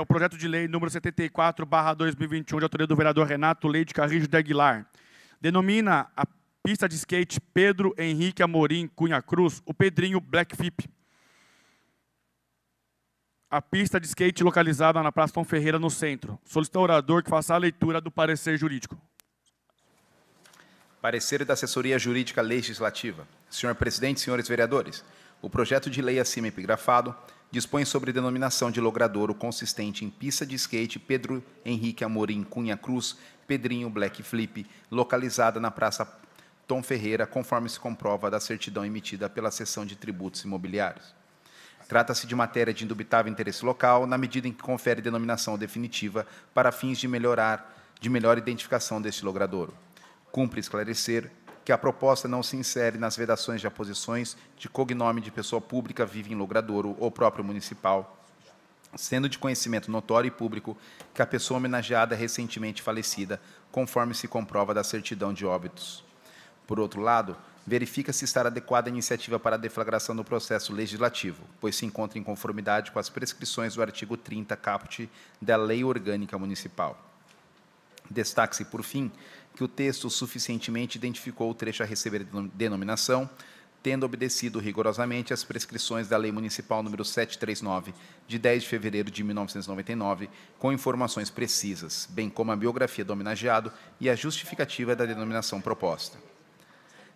é o projeto de lei número 74/2021 de autoria do vereador Renato Leite Carrijo de Aguilar. Denomina a pista de skate Pedro Henrique Amorim Cunha Cruz, o Pedrinho Black Flip. A pista de skate localizada na Praça Tom Ferreira, no centro. Solicita ao orador que faça a leitura do parecer jurídico. Parecer da Assessoria Jurídica Legislativa. Senhor presidente, senhores vereadores, o projeto de lei acima epigrafado dispõe sobre denominação de logradouro consistente em pista de skate Pedro Henrique Amorim Cunha Cruz, Pedrinho Black Flip, localizada na Praça Tom Ferreira, conforme se comprova da certidão emitida pela Seção de Tributos Imobiliários. Trata-se de matéria de indubitável interesse local, na medida em que confere denominação definitiva para fins de melhorar de melhor identificação deste logradouro. Cumpre esclarecer que a proposta não se insere nas vedações de aposições de cognome de pessoa pública vive em logradouro ou próprio municipal, sendo de conhecimento notório e público que a pessoa homenageada é recentemente falecida, conforme se comprova da certidão de óbitos. Por outro lado, verifica se estar adequada a iniciativa para a deflagração do processo legislativo, pois se encontra em conformidade com as prescrições do artigo 30, caput, da Lei Orgânica Municipal. Destaque-se, por fim, que o texto suficientemente identificou o trecho a receber denominação, tendo obedecido rigorosamente às prescrições da Lei Municipal número 739, de 10 de fevereiro de 1999, com informações precisas, bem como a biografia do homenageado e a justificativa da denominação proposta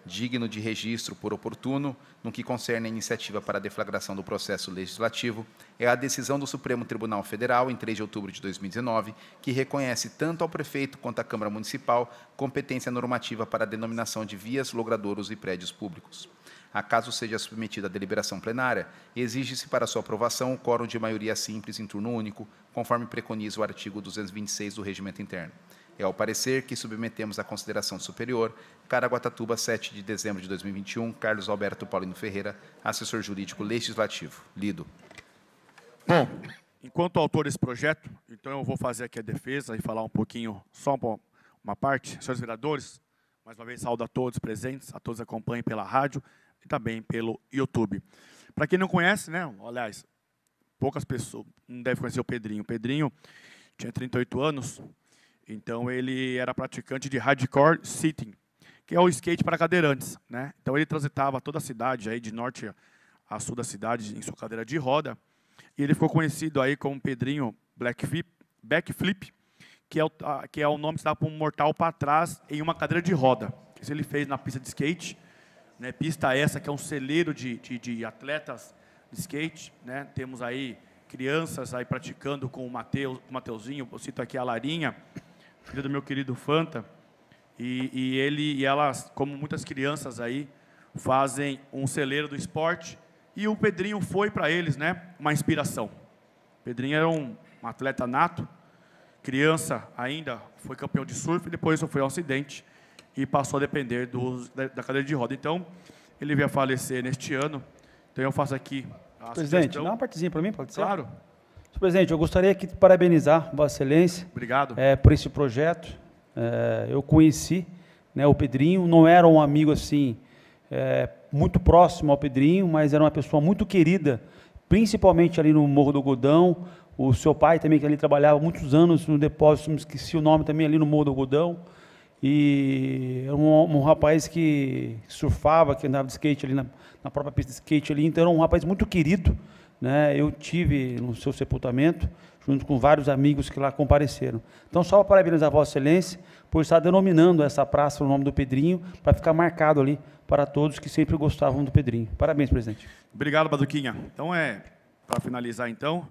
digno de registro por oportuno no que concerne a iniciativa para a deflagração do processo legislativo é a decisão do Supremo Tribunal Federal, em 3 de outubro de 2019, que reconhece tanto ao prefeito quanto à Câmara Municipal competência normativa para a denominação de vias, logradouros e prédios públicos. A caso seja submetida à deliberação plenária, exige-se para sua aprovação o quórum de maioria simples em turno único, conforme preconiza o artigo 226 do Regimento Interno é ao parecer que submetemos à consideração superior, Caraguatatuba, 7 de dezembro de 2021, Carlos Alberto Paulino Ferreira, assessor jurídico legislativo. Lido. Bom, enquanto autor desse projeto, então eu vou fazer aqui a defesa e falar um pouquinho, só uma parte. Senhores vereadores, mais uma vez saúdo a todos presentes, a todos que acompanham pela rádio e também pelo YouTube. Para quem não conhece, né, aliás, poucas pessoas não devem conhecer o Pedrinho. O Pedrinho tinha 38 anos, então ele era praticante de hardcore sitting, que é o skate para cadeirantes, né? Então ele transitava toda a cidade aí de norte a sul da cidade em sua cadeira de roda, e ele ficou conhecido aí como Pedrinho Blackflip, Backflip, que é o que é o nome que dá para um mortal para trás em uma cadeira de roda. Isso ele fez na pista de skate, né? Pista essa que é um celeiro de, de, de atletas de skate, né? Temos aí crianças aí praticando com o Mateus, o Mateuzinho, eu cito aqui a Larinha, filha do meu querido Fanta, e, e ele e ela, como muitas crianças aí, fazem um celeiro do esporte, e o Pedrinho foi para eles, né, uma inspiração. O Pedrinho era um, um atleta nato, criança ainda, foi campeão de surf, depois sofreu um acidente e passou a depender do, da, da cadeira de roda. Então, ele veio a falecer neste ano, então eu faço aqui a Presidente, sugestão. dá uma partezinha para mim, pode ser? Claro. Senhor presidente, eu gostaria aqui de parabenizar Vossa Excelência. Obrigado. É, por esse projeto. É, eu conheci né, o Pedrinho, não era um amigo assim é, muito próximo ao Pedrinho, mas era uma pessoa muito querida, principalmente ali no Morro do Godão. O seu pai também, que ali trabalhava muitos anos no depósito, me esqueci o nome também, ali no Morro do Godão. E era um, um rapaz que surfava, que andava de skate ali na, na própria pista de skate ali, então era um rapaz muito querido né, eu tive no seu sepultamento, junto com vários amigos que lá compareceram. Então, só parabenizar a Vossa Excelência por estar denominando essa praça no nome do Pedrinho, para ficar marcado ali para todos que sempre gostavam do Pedrinho. Parabéns, presidente. Obrigado, Baduquinha. Então, é para finalizar, então,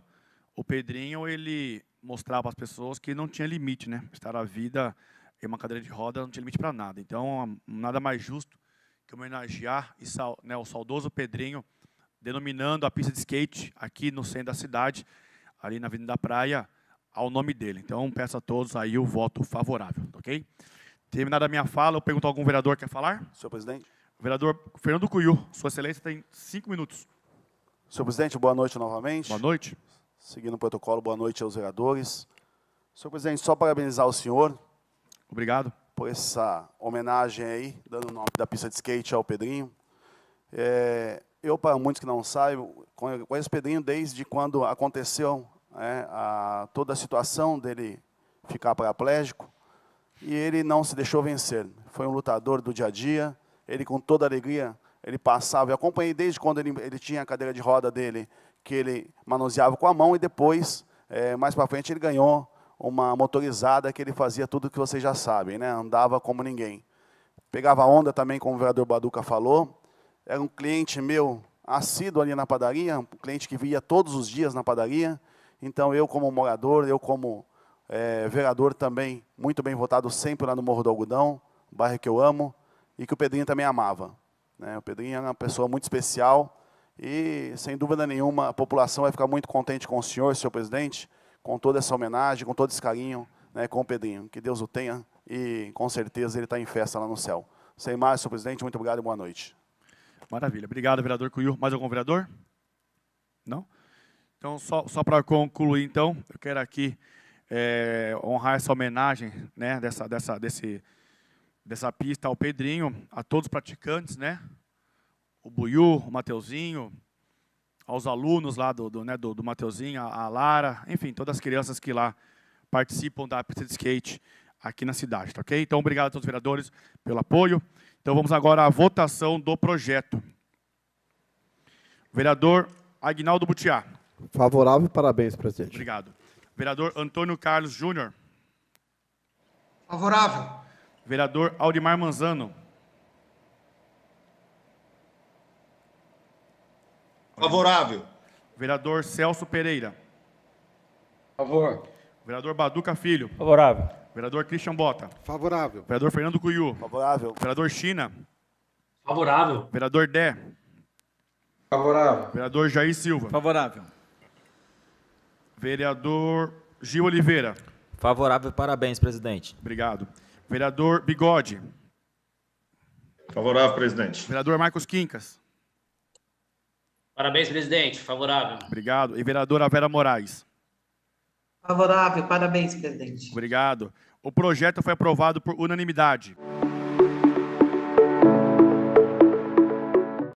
o Pedrinho ele mostrava para as pessoas que não tinha limite, né? Estar a vida em uma cadeira de roda não tinha limite para nada. Então, nada mais justo que homenagear e, né, o saudoso Pedrinho denominando a pista de skate aqui no centro da cidade, ali na Avenida da Praia, ao nome dele. Então, peço a todos aí o voto favorável, tá ok? Terminada a minha fala, eu pergunto a algum vereador que quer falar? Senhor presidente. Vereador Fernando Cuiu, sua excelência tem cinco minutos. Senhor presidente, boa noite novamente. Boa noite. Seguindo o protocolo, boa noite aos vereadores. Senhor presidente, só parabenizar o senhor. Obrigado. Por essa homenagem aí, dando o nome da pista de skate ao Pedrinho. É, eu, para muitos que não saibam, conheço Pedrinho desde quando aconteceu né, a, toda a situação dele ficar paraplégico, e ele não se deixou vencer. Foi um lutador do dia a dia, ele com toda alegria, ele passava, eu acompanhei desde quando ele, ele tinha a cadeira de roda dele, que ele manuseava com a mão, e depois, é, mais para frente, ele ganhou uma motorizada que ele fazia tudo o que vocês já sabem, né? andava como ninguém. Pegava onda também, como o vereador Baduca falou, era um cliente meu assíduo ali na padaria, um cliente que via todos os dias na padaria. Então, eu como morador, eu como é, vereador também, muito bem votado sempre lá no Morro do Algodão, bairro que eu amo, e que o Pedrinho também amava. Né? O Pedrinho era é uma pessoa muito especial e, sem dúvida nenhuma, a população vai ficar muito contente com o senhor, senhor presidente, com toda essa homenagem, com todo esse carinho né, com o Pedrinho. Que Deus o tenha e, com certeza, ele está em festa lá no céu. Sem mais, senhor presidente, muito obrigado e boa noite. Maravilha. Obrigado, vereador cuiu Mais algum vereador? Não? Então, só, só para concluir, então, eu quero aqui é, honrar essa homenagem né, dessa, dessa, desse, dessa pista ao Pedrinho, a todos os praticantes, né? O Buiu, o Mateuzinho, aos alunos lá do, do, né, do, do Mateuzinho, a, a, Lara, enfim, todas as crianças que lá participam da pista de skate aqui na cidade, tá ok? Então, obrigado a todos os vereadores pelo apoio. Então vamos agora à votação do projeto. Vereador Agnaldo Butiá. Favorável, parabéns, presidente. Obrigado. Vereador Antônio Carlos Júnior. Favorável. Vereador Aldimar Manzano. Favorável. Vereador Celso Pereira. Favor. Vereador Baduca Filho. Favorável. Vereador Christian Bota. Favorável. Vereador Fernando Cuiu. Favorável. Vereador China. Favorável. Vereador Dé. Favorável. Vereador Jair Silva. Favorável. Vereador Gil Oliveira. Favorável, parabéns, presidente. Obrigado. Vereador Bigode. Favorável, presidente. Vereador Marcos Quincas. Parabéns, presidente. Favorável. Obrigado. E vereadora Vera Moraes. Favorável, parabéns, presidente. Obrigado. O projeto foi aprovado por unanimidade.